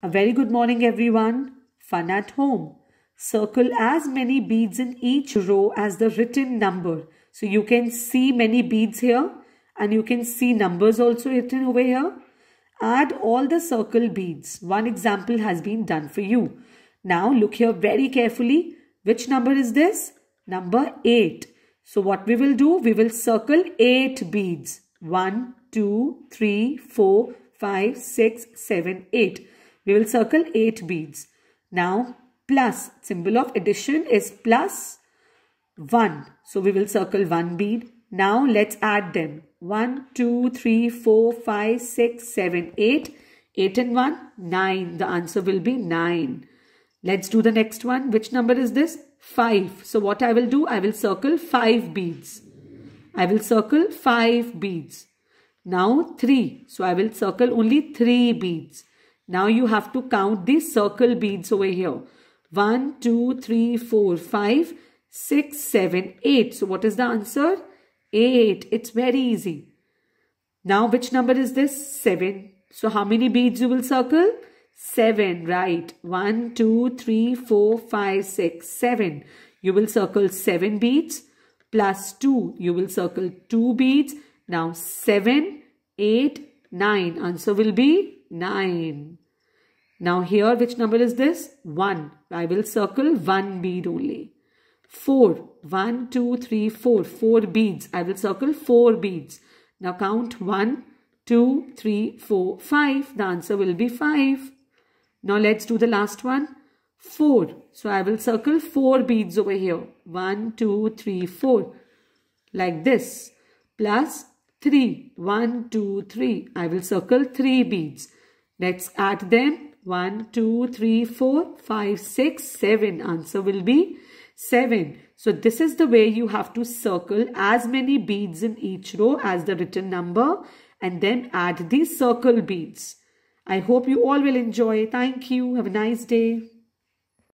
A very good morning, everyone. Fun at home. Circle as many beads in each row as the written number. So you can see many beads here and you can see numbers also written over here. Add all the circle beads. One example has been done for you. Now look here very carefully. Which number is this? Number 8. So what we will do? We will circle 8 beads. 1, 2, 3, 4, 5, 6, 7, 8. We will circle 8 beads. Now plus symbol of addition is plus 1. So we will circle 1 bead. Now let's add them. 1, 2, 3, 4, 5, 6, 7, 8. 8 and 1, 9. The answer will be 9. Let's do the next one. Which number is this? 5. So what I will do? I will circle 5 beads. I will circle 5 beads. Now 3. So I will circle only 3 beads. Now you have to count the circle beads over here. 1, 2, 3, 4, 5, 6, 7, 8. So what is the answer? 8. It's very easy. Now which number is this? 7. So how many beads you will circle? 7, right. 1, 2, 3, 4, 5, 6, 7. You will circle 7 beads plus 2. You will circle 2 beads. Now 7, 8, 9. Answer will be 9. Now here which number is this? 1. I will circle 1 bead only. 4. 1, 2, 3, 4. 4 beads. I will circle 4 beads. Now count 1, 2, 3, 4, 5. The answer will be 5. Now let's do the last one. 4. So I will circle 4 beads over here. 1, 2, 3, 4. Like this. Plus 3. 1, 2, 3. I will circle 3 beads. Let's add them 1, 2, 3, 4, 5, 6, 7. Answer will be 7. So this is the way you have to circle as many beads in each row as the written number and then add these circle beads. I hope you all will enjoy. Thank you. Have a nice day.